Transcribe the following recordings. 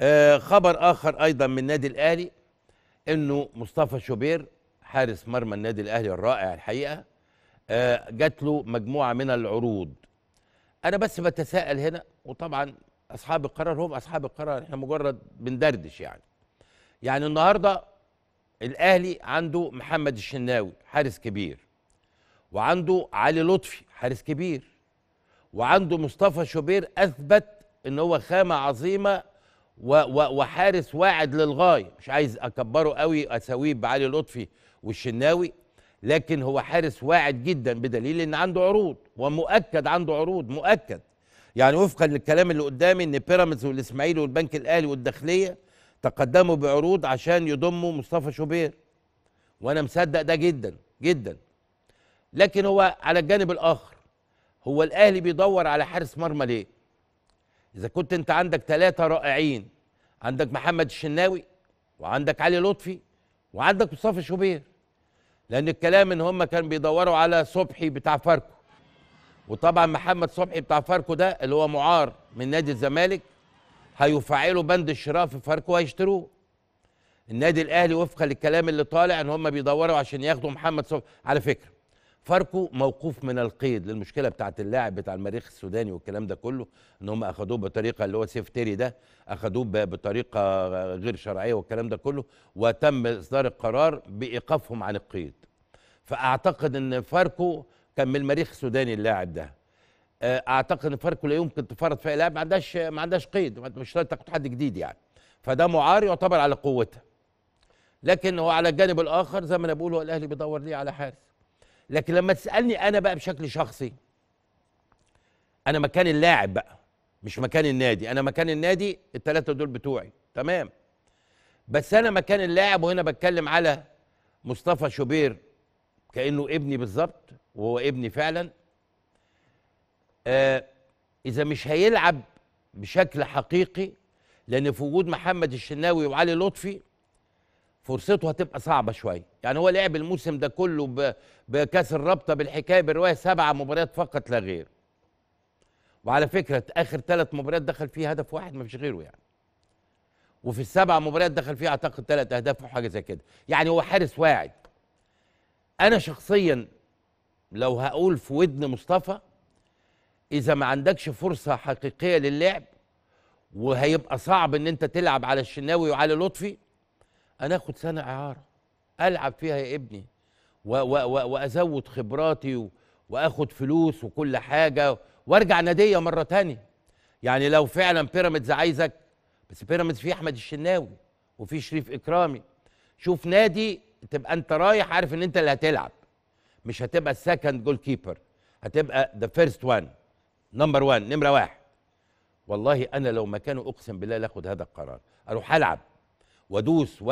آه، خبر اخر ايضا من النادي الاهلي انه مصطفى شوبير حارس مرمى النادي الاهلي الرائع الحقيقه آه، جات له مجموعه من العروض انا بس بتساءل هنا وطبعا اصحاب القرار هم اصحاب القرار احنا مجرد بندردش يعني يعني النهارده الاهلي عنده محمد الشناوي حارس كبير وعنده علي لطفي حارس كبير وعنده مصطفى شوبير اثبت ان هو خامه عظيمه وحارس واعد للغايه مش عايز اكبره قوي اساويه بعلي لطفي والشناوي لكن هو حارس واعد جدا بدليل ان عنده عروض ومؤكد عنده عروض مؤكد يعني وفقا للكلام اللي قدامي ان بيراميدز والاسماعيلي والبنك الاهلي والداخليه تقدموا بعروض عشان يضموا مصطفى شوبير وانا مصدق ده جدا جدا لكن هو على الجانب الاخر هو الاهلي بيدور على حارس مرمى ليه اذا كنت انت عندك ثلاثه رائعين عندك محمد الشناوي وعندك علي لطفي وعندك مصطفى شوبير لان الكلام ان هم كانوا بيدوروا على صبحي بتاع فاركو وطبعا محمد صبحي بتاع فاركو ده اللي هو معار من نادي الزمالك هيفعلوا بند الشراء في فاركو وهيشتروه النادي الاهلي وفقا للكلام اللي طالع ان هم بيدوروا عشان ياخدوا محمد صبحي على فكره فاركو موقوف من القيد للمشكله بتاعت اللاعب بتاع المريخ السوداني والكلام ده كله ان هم اخدوه بطريقه اللي هو سيف تيري ده اخدوه بطريقه غير شرعيه والكلام ده كله وتم اصدار القرار بايقافهم عن القيد فاعتقد ان فاركو كان من المريخ السوداني اللاعب ده آه، اعتقد ان فاركو لا يمكن تفرض فيها لاعب ما عندهاش ما عندهاش قيد مش شرط تاخد حد جديد يعني فده معار يعتبر على قوته لكن هو على الجانب الاخر زي ما انا بقول هو الاهلي بيدور ليه على حارس لكن لما تسالني انا بقى بشكل شخصي انا مكان اللاعب بقى مش مكان النادي انا مكان النادي الثلاثه دول بتوعي تمام بس انا مكان اللاعب وهنا بتكلم على مصطفى شوبير كانه ابني بالظبط وهو ابني فعلا آه اذا مش هيلعب بشكل حقيقي لان في وجود محمد الشناوي وعلي لطفي فرصته هتبقى صعبه شويه يعني هو لعب الموسم ده كله بكاس الرابطه بالحكايه بالروايه سبع مباريات فقط لا غير وعلى فكره اخر ثلاث مباريات دخل فيه هدف واحد ما فيش غيره يعني وفي السبع مباريات دخل فيه اعتقد ثلاث اهداف او حاجه زي كده يعني هو حارس واعد انا شخصيا لو هقول في ودن مصطفى اذا ما عندكش فرصه حقيقيه للعب وهيبقى صعب ان انت تلعب على الشناوي وعلى لطفي انا اخد سنه اعاره العب فيها يا ابني و و و وازود خبراتي و واخد فلوس وكل حاجه وارجع ناديه مره تانية يعني لو فعلا بيراميدز عايزك بس بيراميدز فيه احمد الشناوي وفيه شريف اكرامي شوف نادي تبقى انت رايح عارف ان انت اللي هتلعب مش هتبقى السكند جول كيبر هتبقى ذا فيرست وان نمبر وان نمره واحد والله انا لو مكانه اقسم بالله لاخد هذا القرار اروح العب وادوس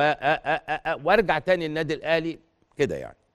وارجع تاني النادي الاهلي كده يعني